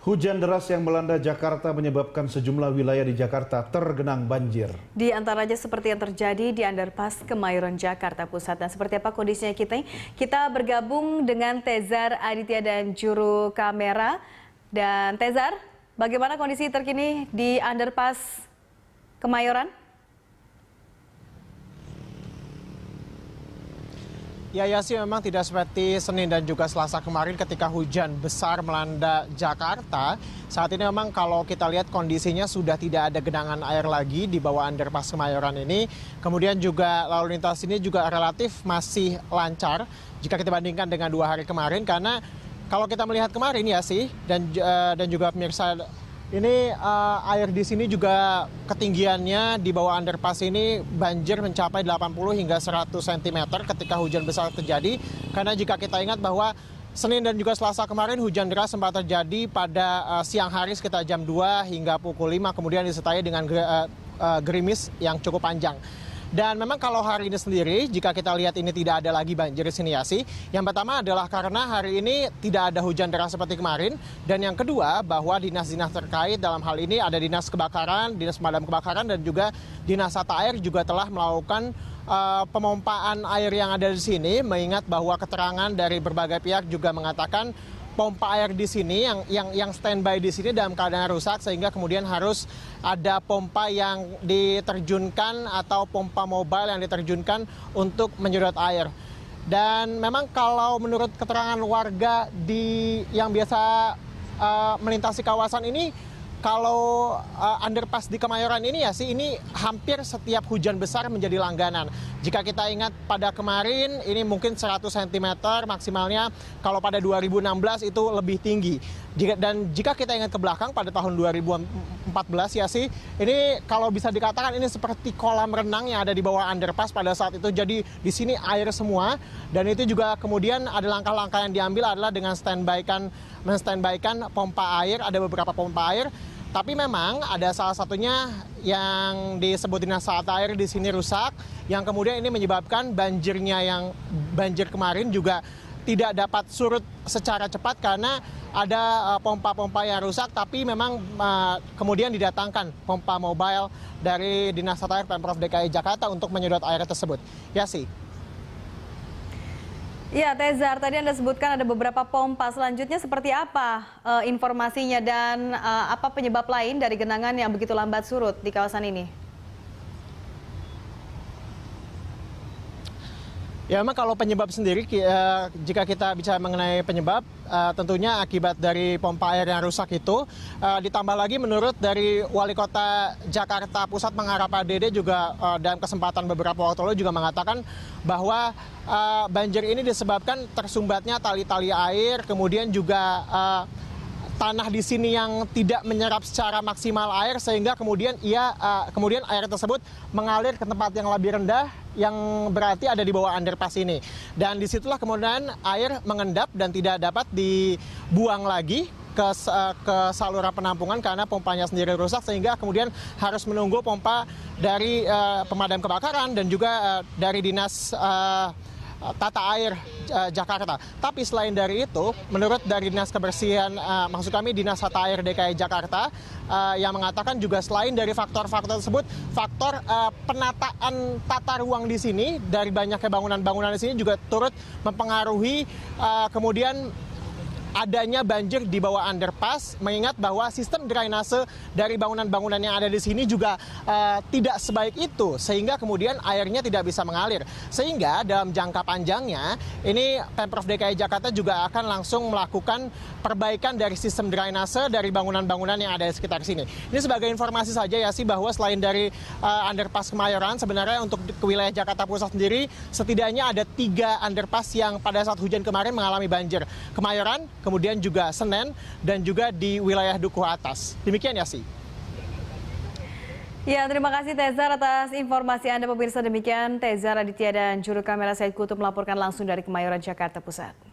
Hujan deras yang melanda Jakarta menyebabkan sejumlah wilayah di Jakarta tergenang banjir. Di antaranya seperti yang terjadi di underpass Kemayoran Jakarta Pusat. Dan seperti apa kondisinya kita? Kita bergabung dengan Tezar Aditya dan juru kamera. Dan Tezar, bagaimana kondisi terkini di underpass Kemayoran? Ya Yasi memang tidak seperti Senin dan juga Selasa kemarin ketika hujan besar melanda Jakarta. Saat ini memang kalau kita lihat kondisinya sudah tidak ada genangan air lagi di bawah underpass Kemayoran ini. Kemudian juga lalu lintas ini juga relatif masih lancar jika kita bandingkan dengan dua hari kemarin karena kalau kita melihat kemarin ya sih dan eh, dan juga pemirsa ini uh, air di sini juga ketinggiannya di bawah underpass ini banjir mencapai 80 hingga 100 cm ketika hujan besar terjadi. Karena jika kita ingat bahwa Senin dan juga Selasa kemarin hujan deras sempat terjadi pada uh, siang hari sekitar jam 2 hingga pukul 5 kemudian disertai dengan uh, uh, gerimis yang cukup panjang. Dan memang kalau hari ini sendiri, jika kita lihat ini tidak ada lagi banjir siniasi, yang pertama adalah karena hari ini tidak ada hujan deras seperti kemarin, dan yang kedua bahwa dinas-dinas terkait dalam hal ini ada dinas kebakaran, dinas pemadam kebakaran, dan juga dinas tata air juga telah melakukan uh, pemompaan air yang ada di sini, mengingat bahwa keterangan dari berbagai pihak juga mengatakan pompa air di sini yang yang yang standby di sini dalam keadaan rusak sehingga kemudian harus ada pompa yang diterjunkan atau pompa mobile yang diterjunkan untuk menyedot air. Dan memang kalau menurut keterangan warga di yang biasa uh, melintasi kawasan ini kalau uh, underpass di Kemayoran ini ya sih ini hampir setiap hujan besar menjadi langganan. Jika kita ingat pada kemarin ini mungkin 100 cm maksimalnya kalau pada 2016 itu lebih tinggi. Jika, dan jika kita ingat ke belakang pada tahun 2014 ya sih ini kalau bisa dikatakan ini seperti kolam renang yang ada di bawah underpass pada saat itu. Jadi di sini air semua dan itu juga kemudian ada langkah-langkah yang diambil adalah dengan standby kan menstandbykan pompa air ada beberapa pompa air tapi memang ada salah satunya yang disebut dinas saat air di sini rusak, yang kemudian ini menyebabkan banjirnya yang banjir kemarin juga tidak dapat surut secara cepat karena ada eh, pompa-pompa yang rusak tapi memang eh, kemudian didatangkan pompa mobile dari Dinas Tata Air Pemprov DKI Jakarta untuk menyedot air tersebut. Ya sih. Ya, Tezar, tadi Anda sebutkan ada beberapa pompa. Selanjutnya seperti apa uh, informasinya dan uh, apa penyebab lain dari genangan yang begitu lambat surut di kawasan ini? Ya memang kalau penyebab sendiri, eh, jika kita bicara mengenai penyebab, eh, tentunya akibat dari pompa air yang rusak itu. Eh, ditambah lagi menurut dari Wali Kota Jakarta Pusat Mengharap ADD juga dalam kesempatan beberapa waktu lalu juga mengatakan bahwa banjir ini disebabkan tersumbatnya tali-tali air, kemudian juga... tanah di sini yang tidak menyerap secara maksimal air sehingga kemudian ia kemudian air tersebut mengalir ke tempat yang lebih rendah yang berarti ada di bawah underpass ini. Dan disitulah kemudian air mengendap dan tidak dapat dibuang lagi ke, eh, ke saluran penampungan karena pompanya sendiri rusak sehingga kemudian harus menunggu pompa dari uh, pemadam kebakaran dan juga uh, dari dinas uh, Eh, tata air eh, Jakarta. Tapi selain dari itu, menurut dari dinas kebersihan, eh, maksud kami dinas tata air DKI Jakarta yang mengatakan juga selain dari faktor-faktor tersebut, faktor penataan tata ruang di sini dari banyaknya bangunan-bangunan di sini juga turut mempengaruhi kemudian adanya banjir di bawah underpass, mengingat bahwa sistem drainase dari bangunan-bangunan yang ada di sini juga uh, tidak sebaik itu, sehingga kemudian airnya tidak bisa mengalir. Sehingga dalam jangka panjangnya, ini Pemprov DKI Jakarta juga akan langsung melakukan perbaikan dari sistem drainase dari bangunan-bangunan yang ada di sekitar sini. Ini sebagai informasi saja ya sih bahwa selain dari uh, underpass Kemayoran, sebenarnya untuk ke wilayah Jakarta Pusat sendiri setidaknya ada tiga underpass yang pada saat hujan kemarin mengalami banjir. Kemayoran, kemudian juga Senen, dan juga di wilayah Dukuh Atas. Demikian ya sih. Ya, terima kasih Tezar atas informasi Anda pemirsa. Demikian Tezar Aditya dan juru kamera Said Kutub melaporkan langsung dari Kemayoran, Jakarta Pusat.